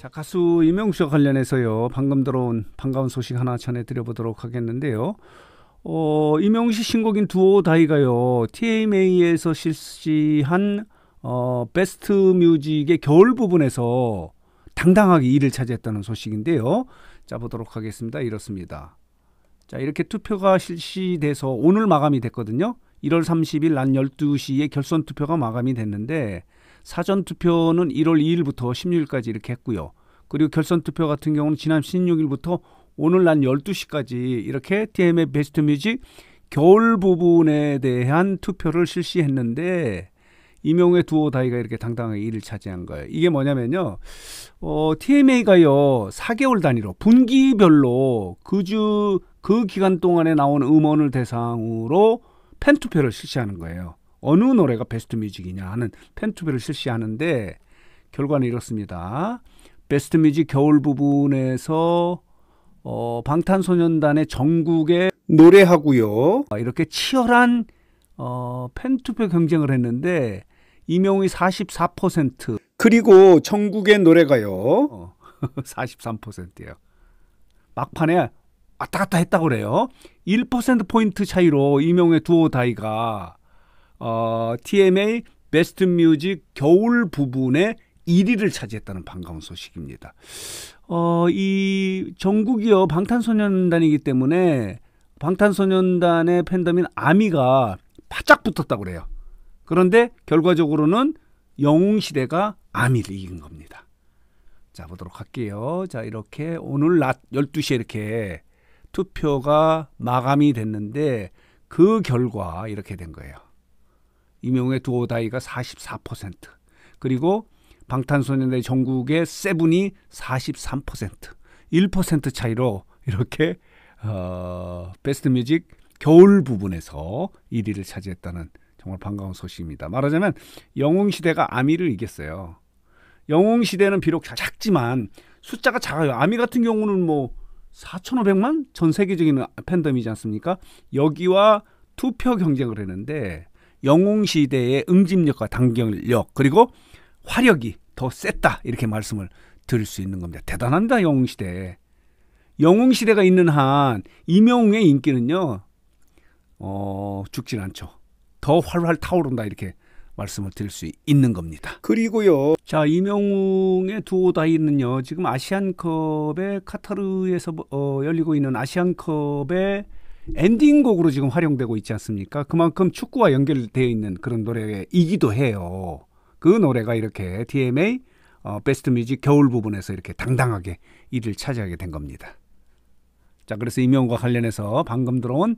자, 가수 이명수와 관련해서요. 방금 들어온 반가운 소식 하나 전해드려보도록 하겠는데요. 어, 이명수 신곡인 두오 다이가요. TMA에서 실시한 어, 베스트 뮤직의 겨울 부분에서 당당하게 1위를 차지했다는 소식인데요. 자, 보도록 하겠습니다. 이렇습니다. 자, 이렇게 투표가 실시돼서 오늘 마감이 됐거든요. 1월 30일 낮 12시에 결선 투표가 마감이 됐는데 사전 투표는 1월 2일부터 16일까지 이렇게 했고요. 그리고 결선 투표 같은 경우는 지난 16일부터 오늘 난 12시까지 이렇게 TM의 베스트 뮤직 겨울 부분에 대한 투표를 실시했는데 이명의 두오다이가 이렇게 당당하게 일를 차지한 거예요. 이게 뭐냐면요. 어, TMA가요. 4개월 단위로 분기별로 그주그 그 기간 동안에 나온 음원을 대상으로 팬 투표를 실시하는 거예요. 어느 노래가 베스트 뮤직이냐 하는 팬 투표를 실시하는데 결과는 이렇습니다. 베스트 뮤직 겨울 부분에서 어, 방탄소년단의 전국의 노래하고요. 아, 이렇게 치열한 어, 팬투표 경쟁을 했는데 이명희 44% 그리고 전국의 노래가요. 어, 43%예요. 막판에 왔다 갔다 했다고 그래요. 1% 포인트 차이로 이명의 두오 다이가 어, TMA 베스트 뮤직 겨울 부분에 1위를 차지했다는 반가운 소식입니다. 어, 이 전국이요 방탄소년단이기 때문에 방탄소년단의 팬덤인 아미가 바짝 붙었다고 그래요. 그런데 결과적으로는 영웅시대가 아미를 이긴 겁니다. 자, 보도록 할게요. 자, 이렇게 오늘 낮 12시에 이렇게 투표가 마감이 됐는데 그 결과 이렇게 된 거예요. 임용의 두오다이가 44%, 그리고 방탄소년단의 전국의 세븐이 43% 1% 차이로 이렇게 어, 베스트 뮤직 겨울 부분에서 1위를 차지했다는 정말 반가운 소식입니다. 말하자면 영웅시대가 아미를 이겼어요. 영웅시대는 비록 작지만 숫자가 작아요. 아미 같은 경우는 뭐 4,500만 전 세계적인 팬덤이지 않습니까? 여기와 투표 경쟁을 했는데 영웅시대의 응집력과 단결력 그리고 화력이 더 셌다 이렇게 말씀을 드릴 수 있는 겁니다. 대단합니다 영웅 시대. 영웅 시대가 있는 한 임영웅의 인기는요 어, 죽진 않죠. 더 활활 타오른다 이렇게 말씀을 드릴 수 있는 겁니다. 그리고요. 자, 이명웅의 두오 다이는요. 지금 아시안컵에 카타르에서 어, 열리고 있는 아시안컵의 엔딩곡으로 지금 활용되고 있지 않습니까? 그만큼 축구와 연결되어 있는 그런 노래이기도 해요. 그 노래가 이렇게 TMA 어, 베스트 뮤직 겨울 부분에서 이렇게 당당하게 1위를 차지하게 된 겁니다. 자, 그래서 임용과 관련해서 방금 들어온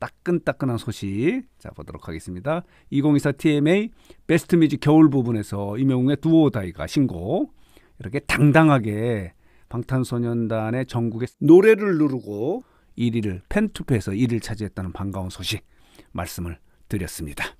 따끈따끈한 소식 자 보도록 하겠습니다. 2024 TMA 베스트 뮤직 겨울 부분에서 임영웅의 두오 다이가 신곡 이렇게 당당하게 방탄소년단의 전국의 노래를 누르고 1위를 팬투표에서 1위를 차지했다는 반가운 소식 말씀을 드렸습니다.